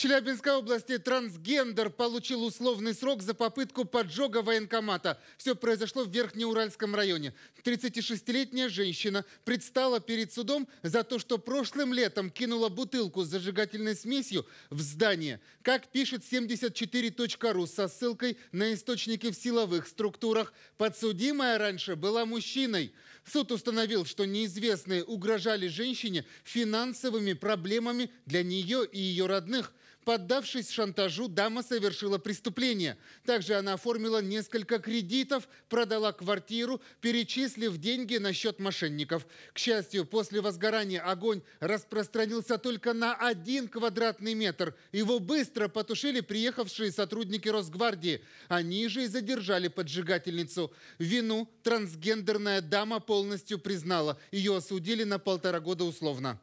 Челябинской области трансгендер получил условный срок за попытку поджога военкомата. Все произошло в Верхнеуральском районе. 36-летняя женщина предстала перед судом за то, что прошлым летом кинула бутылку с зажигательной смесью в здание. Как пишет 74.ru со ссылкой на источники в силовых структурах, подсудимая раньше была мужчиной. Суд установил, что неизвестные угрожали женщине финансовыми проблемами для нее и ее родных – Поддавшись шантажу, дама совершила преступление. Также она оформила несколько кредитов, продала квартиру, перечислив деньги на счет мошенников. К счастью, после возгорания огонь распространился только на один квадратный метр. Его быстро потушили приехавшие сотрудники Росгвардии. Они же и задержали поджигательницу. Вину трансгендерная дама полностью признала. Ее осудили на полтора года условно.